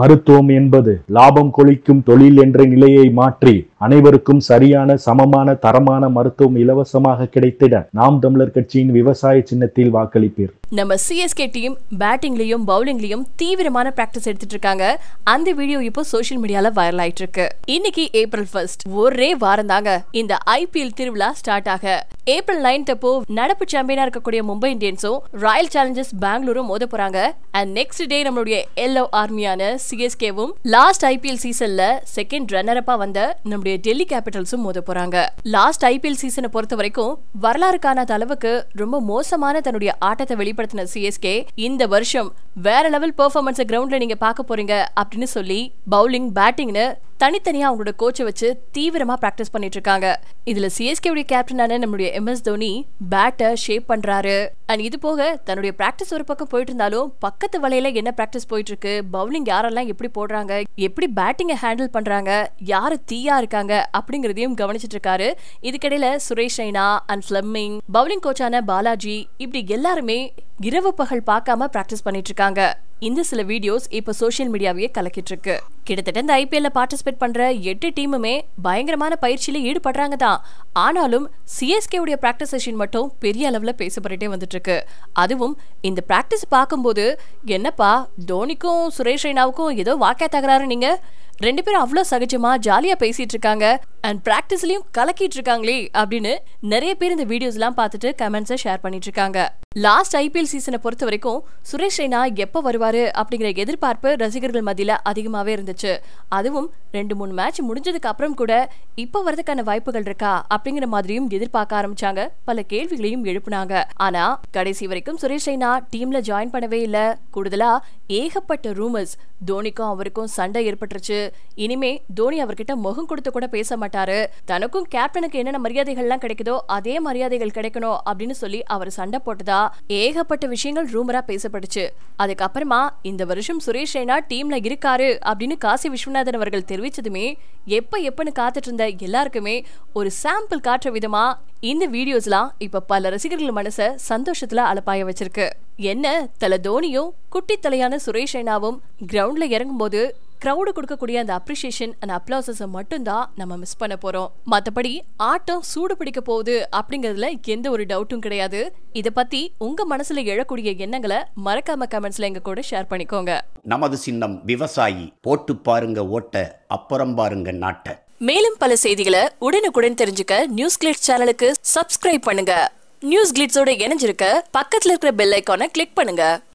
மருத்துவம் என்பது லாபம் கொளிக்கும் தொழில் என்ற நிலையை மாற்றி அனைவருக்கும் சரியான சமமான தரமான மருத்துவம் இலவசமாக கிடைத்திட நாம் தமிழர் கட்சியின் விவசாய சின்னத்தில் வாக்களிப்பீர் நம்ம சிஎஸ்கே டீம் பேட்டிங்லேயும் பவுலிங்லேயும் தீவிரமான ப்ராக்டிஸ் எடுத்துட்டு இருக்காங்க அந்த வீடியோ இப்போ சோஷியல் மீடியால வைரல் ஆயிட்டு இருக்கு இன்னைக்கு ஏப்ரல் ஃபர்ஸ்ட் ஒரே வாரம் தாங்க இந்த ஐபிஎல் திருவிழா ஸ்டார்ட் ஆக ஏப்ரல் நைன்த் அப்போ நடப்பு சாம்பியனா இருக்கக்கூடிய மும்பை இந்தியன்ஸும் ராயல் சேலஞ்சர்ஸ் பெங்களூரும் மோத போறாங்க அண்ட் நெக்ஸ்ட் டே நம்மளுடைய எல்லோ ஆர்மியான சிஎஸ்கேவும் லாஸ்ட் ஐபிஎல் சீசன்ல செகண்ட் ரன்னர் அப்பா வந்த நம்முடைய டெல்லி கேபிட்டல்ஸும் மோத போறாங்க லாஸ்ட் ஐபிஎல் சீசனை பொறுத்த வரைக்கும் வரலாறு காணாத அளவுக்கு ரொம்ப மோசமான தன்னுடைய ஆட்டத்தை வெளி கைப்படுத்தின சிஎஸ்கே இந்த வருஷம் வேற லெவல் பெர்ஃபார்மன்ஸை கிரவுண்ட்ல நீங்க பார்க்க போறீங்க அப்படின்னு சொல்லி பவுலிங் பேட்டிங்னு தனித்தனியாக அவங்களோட கோச்சை வச்சு தீவிரமாக ப்ராக்டிஸ் பண்ணிட்டு இருக்காங்க இதில் சிஎஸ்கேவுடைய கேப்டனான நம்மளுடைய எம்எஸ் தோனி பேட்டை ஷேப் பண்ணுறாரு அண்ட் இது போக தன்னுடைய ப்ராக்டிஸ் ஒரு பக்கம் போயிட்டு இருந்தாலும் பக்கத்து வலையில் என்ன ப்ராக்டிஸ் போயிட்டு இருக்கு பவுலிங் யாரெல்லாம் எப்படி போடுறாங்க எப்படி பேட்டிங்கை ஹேண்டில் பண்ணுறாங்க யார் தீயா இருக்காங்க அப்படிங்கிறதையும் கவனிச்சிட்டு இருக்காரு இதுக்கிடையில Suresh Raina and Fleming bowling கோச்சான பாலாஜி இப்படி எல்லாருமே இரவு பகல் பார்க்காம ப்ராக்டிஸ் பண்ணிட்டு இருக்காங்க இந்த சில வீடியோஸ் இப்போ சோஷியல் மீடியாவையே கலக்கிட்டு இருக்கு கிட்டத்தட்ட இந்த ஐபிஎல்ல பார்ட்டிசிபேட் பண்ற எட்டு டீமுமே பயங்கரமான பயிற்சியில ஈடுபடுறாங்க தான் ஆனாலும் சிஎஸ்கே உடைய பிராக்டிஸ் செஷன் மட்டும் பெரிய அளவுல பேசப்பட்டுட்டே வந்துட்டு இருக்கு அதுவும் இந்த பிராக்டிஸ் பார்க்கும்போது என்னப்பா தோனிக்கும் சுரேஷ் ரெய்னாவுக்கும் ஏதோ வாக்கே தகராறு நீங்க ரெண்டு பேரும் அவ்வளோ சகஜமா ஜாலியா பேசிட்டு இருக்காங்க அண்ட் ப்ராக்டிஸ்லயும் கலக்கிட்டு இருக்காங்களே அப்படின்னு நிறைய பேர் இந்த வீடியோஸ்லாம் பார்த்துட்டு கமெண்ட்ஸை ஷேர் பண்ணிட்டு இருக்காங்க லாஸ்ட் ஐபிஎல் சீசனை பொறுத்த வரைக்கும் சுரேஷ் ரெய்னா எப்போ வருவாரு அப்படிங்கிற எதிர்பார்ப்பு ரசிகர்கள் மத்தியில் அதிகமாகவே இருந்துச்சு அதுவும் ரெண்டு மூணு மேட்ச் முடிஞ்சதுக்கு அப்புறம் கூட இப்போ வரதுக்கான வாய்ப்புகள் இருக்கா அப்படிங்கிற மாதிரியும் எதிர்பார்க்க ஆரம்பிச்சாங்க பல கேள்விகளையும் எழுப்புனாங்க ஆனா கடைசி வரைக்கும் சுரேஷ் ரெய்னா டீம்ல ஜாயின் பண்ணவே இல்லை கூடுதலா ஏகப்பட்ட ரூமர்ஸ் தோனிக்கும் அவருக்கும் சண்டை ஏற்பட்டுருச்சு இனிமே தோனி அவர்கிட்ட முகம் கொடுத்து கூட பேச மாட்டாரு தனக்கும் கேப்டனுக்கு என்னென்ன மரியாதைகள்லாம் கிடைக்குதோ அதே மரியாதைகள் கிடைக்கணும் அப்படின்னு சொல்லி அவர் சண்டை போட்டதா ஏகப்பட்ட விஷயங்கள் ரூமரா பேசப்பட்டுச்சு அதுக்கப்புறமா இந்த வருஷம் சுரேஷ் ரெய்னா டீம்ல இருக்காரு அப்படின்னு காசி விஸ்வநாதன் அவர்கள் தெரிவிச்சதுமே எப்ப எப்பன்னு காத்துட்டு இருந்த எல்லாருக்குமே ஒரு சாம்பிள் காட்டுற விதமா இந்த வீடியோஸ்லாம் இப்ப பல ரசிகர்கள் மனச சந்தோஷத்துல அலப்பாய வச்சிருக்கு என்ன தல தோனியும் குட்டி தலையான சுரேஷ் ரெய்னாவும் கிரவுண்ட்ல இறங்கும் போது க்ரௌடு கொடுக்கக்கூடிய அந்த அப்ரிஷியேஷன் அந்த அப்ளாசஸை மட்டும்தான் நம்ம மிஸ் பண்ண போகிறோம் மற்றபடி ஆட்டம் சூடு பிடிக்க போகுது அப்படிங்கிறதுல எந்த ஒரு டவுட்டும் கிடையாது இதை பற்றி உங்கள் மனசில் எழக்கூடிய எண்ணங்களை மறக்காம கமெண்ட்ஸில் எங்கள் கூட ஷேர் பண்ணிக்கோங்க நமது சின்னம் விவசாயி போட்டு பாருங்க ஓட்ட அப்புறம் பாருங்க நாட்டை மேலும் பல செய்திகளை உடனுக்குடன் தெரிஞ்சுக்க நியூஸ் கிளிட் சேனலுக்கு சப்ஸ்கிரைப் பண்ணுங்க நியூஸ் கிளிட்ஸோட இணைஞ்சிருக்க பக்கத்தில் இருக்கிற பெல் ஐக்கானை கிளிக் பண்ணுங்க